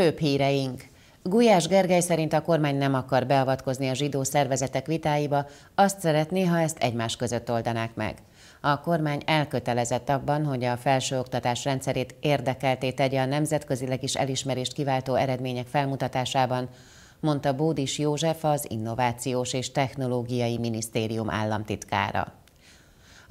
Főbb híreink. Gulyás Gergely szerint a kormány nem akar beavatkozni a zsidó szervezetek vitáiba, azt szeretné, ha ezt egymás között oldanák meg. A kormány elkötelezett abban, hogy a felsőoktatás rendszerét érdekelté tegye a nemzetközileg is elismerést kiváltó eredmények felmutatásában, mondta Bódis József az Innovációs és Technológiai Minisztérium államtitkára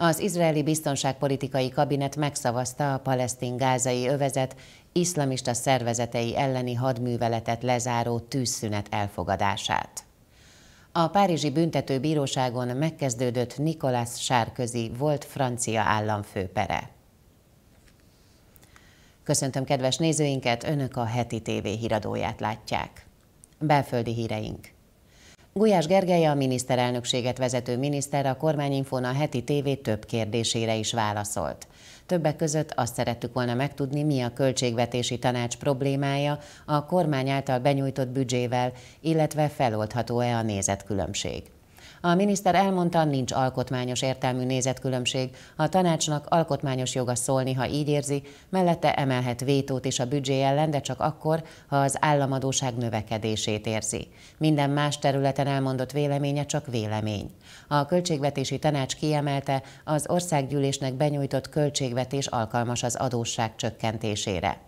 az izraeli biztonságpolitikai kabinet megszavazta a palesztin-gázai övezet iszlamista szervezetei elleni hadműveletet lezáró tűzszünet elfogadását. A Párizsi Büntetőbíróságon megkezdődött Nicolas Sárközi volt francia államfőpere. Köszöntöm kedves nézőinket, Önök a heti TV híradóját látják. Belföldi híreink. Gulyás Gergely a miniszterelnökséget vezető miniszter a kormányinfón a heti tévé több kérdésére is válaszolt. Többek között azt szerettük volna megtudni, mi a költségvetési tanács problémája a kormány által benyújtott büdzsével, illetve feloldható-e a nézetkülönbség. A miniszter elmondta, nincs alkotmányos értelmű nézetkülönbség. A tanácsnak alkotmányos joga szólni, ha így érzi, mellette emelhet vétót is a büdzsé ellen, de csak akkor, ha az államadóság növekedését érzi. Minden más területen elmondott véleménye csak vélemény. A költségvetési tanács kiemelte, az országgyűlésnek benyújtott költségvetés alkalmas az adósság csökkentésére.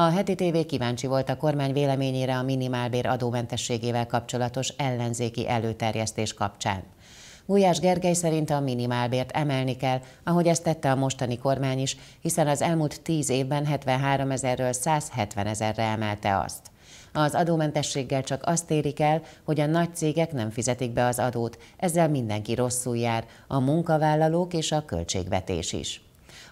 A heti TV kíváncsi volt a kormány véleményére a minimálbér adómentességével kapcsolatos ellenzéki előterjesztés kapcsán. Gulyás Gergely szerint a minimálbért emelni kell, ahogy ezt tette a mostani kormány is, hiszen az elmúlt 10 évben 73 ezerről 170 ezerre emelte azt. Az adómentességgel csak azt érik el, hogy a nagy cégek nem fizetik be az adót, ezzel mindenki rosszul jár, a munkavállalók és a költségvetés is.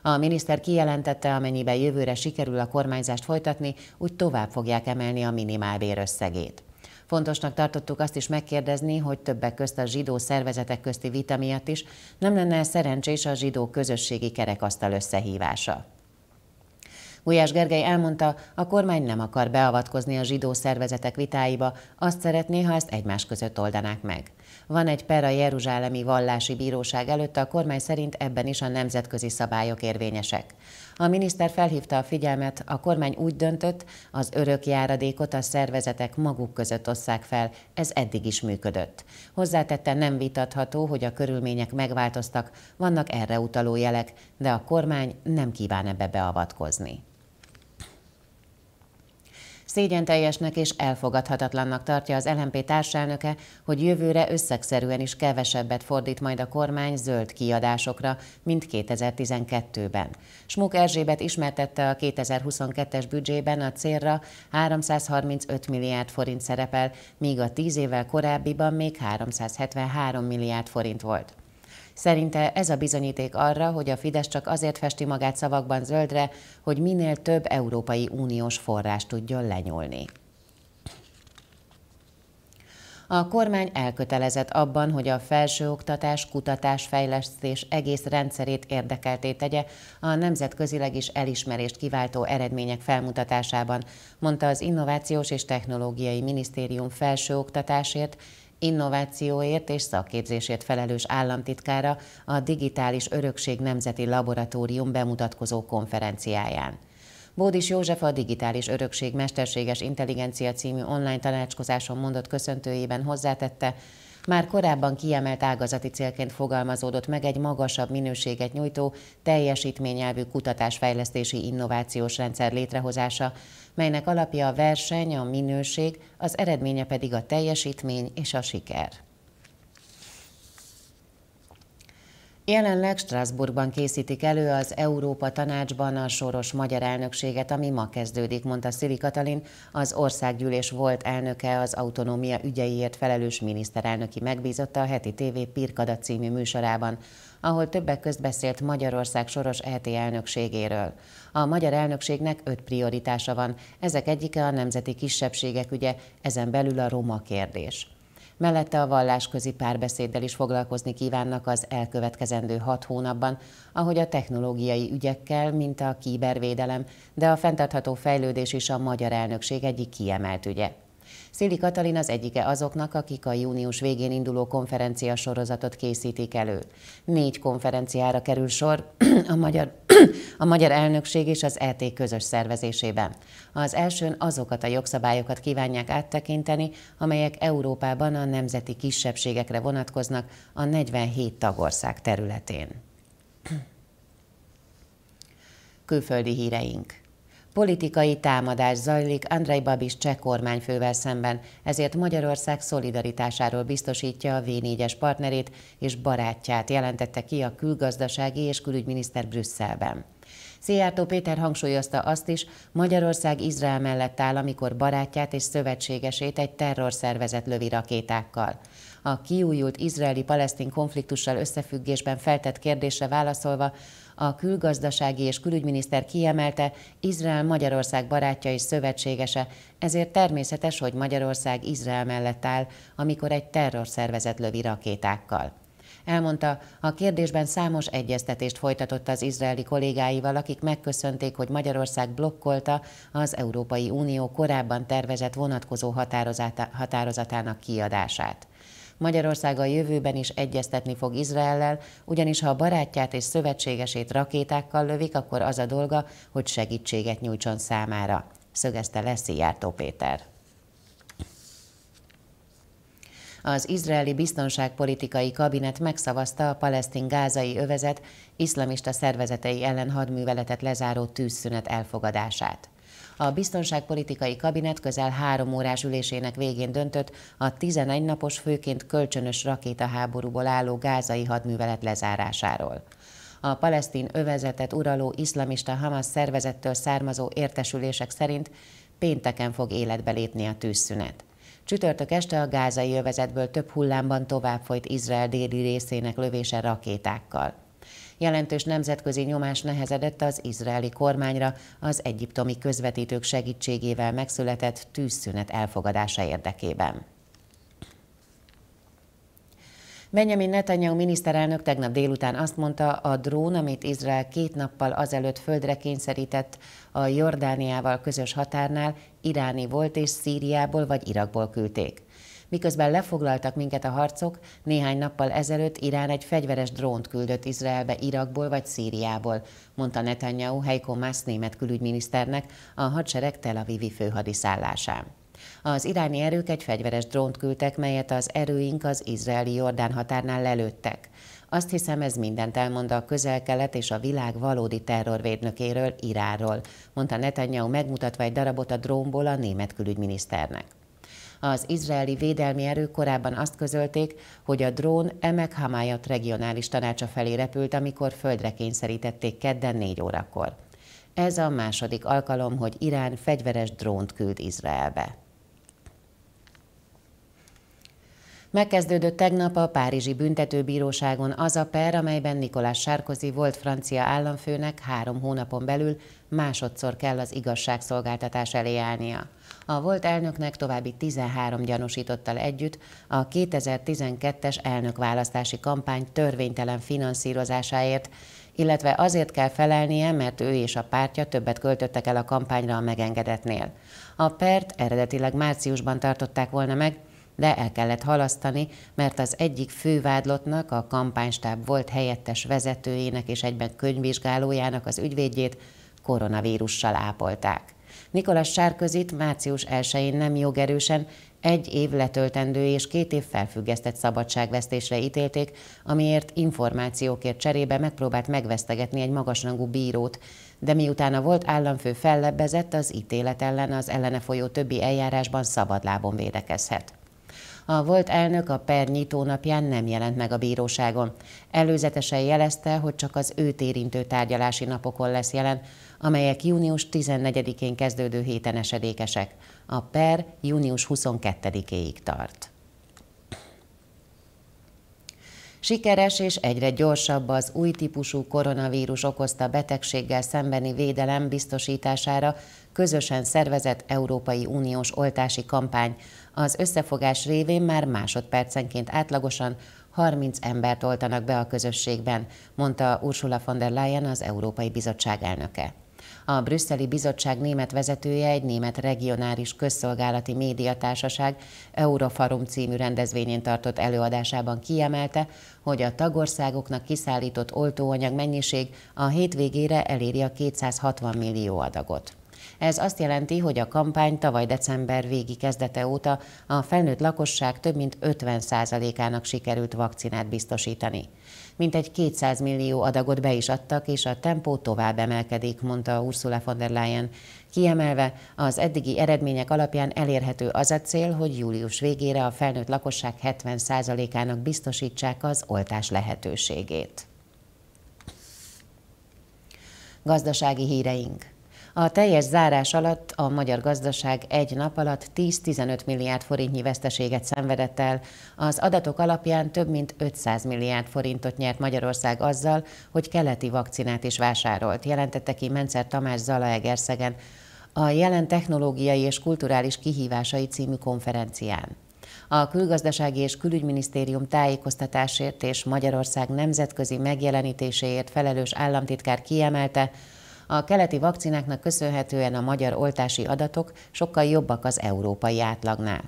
A miniszter kijelentette, amennyiben jövőre sikerül a kormányzást folytatni, úgy tovább fogják emelni a minimálbér összegét. Fontosnak tartottuk azt is megkérdezni, hogy többek közt a zsidó szervezetek közti vita miatt is nem lenne szerencsés a zsidó közösségi kerekasztal összehívása. Gulyás Gergely elmondta, a kormány nem akar beavatkozni a zsidó szervezetek vitáiba, azt szeretné, ha ezt egymás között oldanák meg. Van egy per a Jeruzsálemi Vallási Bíróság előtt, a kormány szerint ebben is a nemzetközi szabályok érvényesek. A miniszter felhívta a figyelmet, a kormány úgy döntött, az örök járadékot a szervezetek maguk között osszák fel, ez eddig is működött. Hozzátette nem vitatható, hogy a körülmények megváltoztak, vannak erre utaló jelek, de a kormány nem kíván ebbe beavatkozni teljesnek és elfogadhatatlannak tartja az LMP társelnöke, hogy jövőre összegszerűen is kevesebbet fordít majd a kormány zöld kiadásokra, mint 2012-ben. Smuk Erzsébet ismertette a 2022-es büdzsében a célra 335 milliárd forint szerepel, míg a 10 évvel korábbiban még 373 milliárd forint volt. Szerinte ez a bizonyíték arra, hogy a Fidesz csak azért festi magát szavakban zöldre, hogy minél több Európai Uniós forrás tudjon lenyúlni. A kormány elkötelezett abban, hogy a felsőoktatás, kutatás, fejlesztés egész rendszerét érdekelté tegye a nemzetközileg is elismerést kiváltó eredmények felmutatásában, mondta az Innovációs és Technológiai Minisztérium felsőoktatásért innovációért és szakképzésért felelős államtitkára a Digitális Örökség Nemzeti Laboratórium bemutatkozó konferenciáján. Bódis József a Digitális Örökség Mesterséges Intelligencia című online tanácskozáson mondott köszöntőjében hozzátette, már korábban kiemelt ágazati célként fogalmazódott meg egy magasabb minőséget nyújtó, teljesítményelvű kutatásfejlesztési innovációs rendszer létrehozása, melynek alapja a verseny, a minőség, az eredménye pedig a teljesítmény és a siker. Jelenleg Strasbourgban készítik elő az Európa Tanácsban a soros magyar elnökséget, ami ma kezdődik, mondta Szili Katalin, az országgyűlés volt elnöke, az autonómia ügyeiért felelős miniszterelnöki megbízotta a heti TV Pirkada című műsorában ahol többek közt beszélt Magyarország soros ET elnökségéről. A magyar elnökségnek öt prioritása van, ezek egyike a nemzeti kisebbségek ügye, ezen belül a roma kérdés. Mellette a vallásközi párbeszéddel is foglalkozni kívánnak az elkövetkezendő hat hónapban, ahogy a technológiai ügyekkel, mint a kibervédelem, de a fenntartható fejlődés is a magyar elnökség egyik kiemelt ügye. Szili Katalin az egyike azoknak, akik a június végén induló konferencia sorozatot készítik elő. Négy konferenciára kerül sor a magyar, a magyar elnökség és az ET közös szervezésében. Az elsőn azokat a jogszabályokat kívánják áttekinteni, amelyek Európában a nemzeti kisebbségekre vonatkoznak a 47 tagország területén. Külföldi híreink. Politikai támadás zajlik Andrei Babis cseh kormányfővel szemben, ezért Magyarország szolidaritásáról biztosítja a V4-es partnerét és barátját, jelentette ki a külgazdasági és külügyminiszter Brüsszelben. Szijjártó Péter hangsúlyozta azt is, Magyarország Izrael mellett áll, amikor barátját és szövetségesét egy terrorszervezet lövi rakétákkal. A kiújult izraeli-palesztin konfliktussal összefüggésben feltett kérdésre válaszolva, a külgazdasági és külügyminiszter kiemelte, Izrael Magyarország barátja és szövetségese, ezért természetes, hogy Magyarország Izrael mellett áll, amikor egy terrorszervezet lövi rakétákkal. Elmondta, a kérdésben számos egyeztetést folytatott az izraeli kollégáival, akik megköszönték, hogy Magyarország blokkolta az Európai Unió korábban tervezett vonatkozó határozatának kiadását. Magyarország a jövőben is egyeztetni fog Izraellel, ugyanis ha a barátját és szövetségesét rakétákkal lövik, akkor az a dolga, hogy segítséget nyújtson számára, szögezte Leszi Jártó Péter. az izraeli biztonságpolitikai kabinet megszavazta a palesztin gázai övezet iszlamista szervezetei ellen hadműveletet lezáró tűzszünet elfogadását. A biztonságpolitikai kabinet közel három órás ülésének végén döntött a 11 napos főként kölcsönös rakétaháborúból álló gázai hadművelet lezárásáról a palesztin övezetet uraló iszlamista Hamas szervezettől származó értesülések szerint pénteken fog életbe lépni a tűzszünet. Csütörtök este a gázai övezetből több hullámban tovább folyt Izrael déli részének lövése rakétákkal. Jelentős nemzetközi nyomás nehezedett az izraeli kormányra az egyiptomi közvetítők segítségével megszületett tűzszünet elfogadása érdekében. Benjamin Netanyahu miniszterelnök tegnap délután azt mondta, a drón, amit Izrael két nappal azelőtt földre kényszerített a Jordániával közös határnál, iráni volt és Szíriából vagy Irakból küldték. Miközben lefoglaltak minket a harcok, néhány nappal ezelőtt Irán egy fegyveres drónt küldött Izraelbe Irakból vagy Szíriából, mondta Netanyahu Heiko Mász német külügyminiszternek a hadsereg Tel Avivi főhadiszállásán. Az iráni erők egy fegyveres drónt küldtek, melyet az erőink az izraeli-jordán határnál lelőttek. Azt hiszem, ez mindent elmond a közel-kelet és a világ valódi terrorvédnökéről, Iránról, mondta Netanyahu megmutatva egy darabot a drónból a német külügyminiszternek. Az izraeli védelmi erők korábban azt közölték, hogy a drón Emek Hamájat regionális tanácsa felé repült, amikor földre kényszerítették kedden 4 órakor. Ez a második alkalom, hogy Irán fegyveres drónt küld Izraelbe. Megkezdődött tegnap a Párizsi Büntetőbíróságon az a per, amelyben Nikolás Sárkozi volt francia államfőnek három hónapon belül másodszor kell az igazságszolgáltatás elé állnia. A volt elnöknek további 13 gyanúsítottal együtt a 2012-es elnökválasztási kampány törvénytelen finanszírozásáért, illetve azért kell felelnie, mert ő és a pártja többet költöttek el a kampányra a megengedetnél. A pert eredetileg márciusban tartották volna meg, de el kellett halasztani, mert az egyik fővádlottnak, a kampánystáb volt helyettes vezetőjének és egyben könyvvizsgálójának az ügyvédjét koronavírussal ápolták. Nikolas Sárközit március 1-én nem jogerősen egy év letöltendő és két év felfüggesztett szabadságvesztésre ítélték, amiért információkért cserébe megpróbált megvesztegetni egy magasrangú bírót, de miután a volt államfő fellebbezett, az ítélet ellen az ellene folyó többi eljárásban szabadlábon védekezhet. A volt elnök a per nyitónapján nem jelent meg a bíróságon. Előzetesen jelezte, hogy csak az őt érintő tárgyalási napokon lesz jelen, amelyek június 14-én kezdődő héten esedékesek. A per június 22-éig tart. Sikeres és egyre gyorsabb az új típusú koronavírus okozta betegséggel szembeni védelem biztosítására közösen szervezett Európai Uniós oltási kampány. Az összefogás révén már másodpercenként átlagosan 30 embert oltanak be a közösségben, mondta Ursula von der Leyen az Európai Bizottság elnöke. A brüsszeli bizottság német vezetője egy német regionális közszolgálati médiatársaság Eurofarum című rendezvényén tartott előadásában kiemelte, hogy a tagországoknak kiszállított oltóanyag mennyiség a hétvégére eléri a 260 millió adagot. Ez azt jelenti, hogy a kampány tavaly december végi kezdete óta a felnőtt lakosság több mint 50%-ának sikerült vakcinát biztosítani. Mintegy 200 millió adagot be is adtak, és a tempó tovább emelkedik, mondta Ursula von der Leyen. Kiemelve, az eddigi eredmények alapján elérhető az a cél, hogy július végére a felnőtt lakosság 70%-ának biztosítsák az oltás lehetőségét. Gazdasági híreink. A teljes zárás alatt a magyar gazdaság egy nap alatt 10-15 milliárd forintnyi veszteséget szenvedett el. Az adatok alapján több mint 500 milliárd forintot nyert Magyarország azzal, hogy keleti vakcinát is vásárolt, jelentette ki Mencer Tamás Zalaegerszegen a Jelen technológiai és kulturális kihívásai című konferencián. A Külgazdasági és Külügyminisztérium tájékoztatásért és Magyarország nemzetközi megjelenítéséért felelős államtitkár kiemelte, a keleti vakcináknak köszönhetően a magyar oltási adatok sokkal jobbak az európai átlagnál.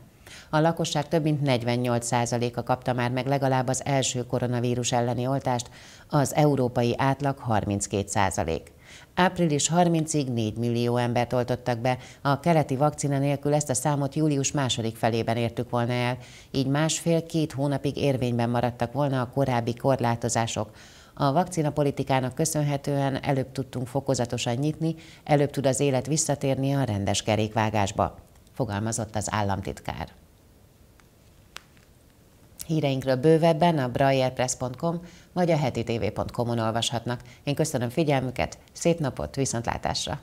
A lakosság több mint 48%-a kapta már meg legalább az első koronavírus elleni oltást, az európai átlag 32%. Április 30-ig 4 millió embert oltottak be, a keleti vakcina nélkül ezt a számot július második felében értük volna el, így másfél-két hónapig érvényben maradtak volna a korábbi korlátozások, a vakcinapolitikának köszönhetően előbb tudtunk fokozatosan nyitni, előbb tud az élet visszatérni a rendes kerékvágásba, fogalmazott az államtitkár. Híreinkről bővebben a brajerpress.com vagy a hetitévé.com-on olvashatnak. Én köszönöm figyelmüket, szép napot, viszontlátásra!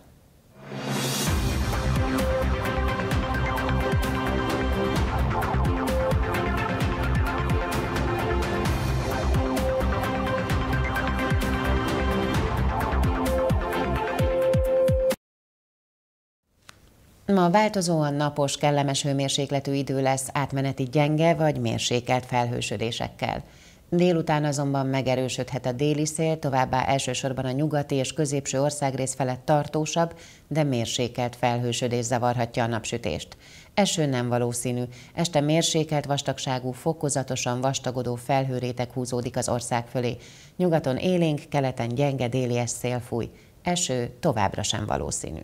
változóan napos, kellemes hőmérsékletű idő lesz átmeneti gyenge vagy mérsékelt felhősödésekkel. Délután azonban megerősödhet a déli szél, továbbá elsősorban a nyugati és középső országrész felett tartósabb, de mérsékelt felhősödés zavarhatja a napsütést. Eső nem valószínű, este mérsékelt vastagságú, fokozatosan vastagodó felhőréteg húzódik az ország fölé. Nyugaton élénk, keleten gyenge déli szél fúj. Eső továbbra sem valószínű.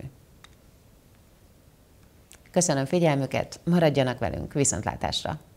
Köszönöm figyelmüket, maradjanak velünk, viszontlátásra!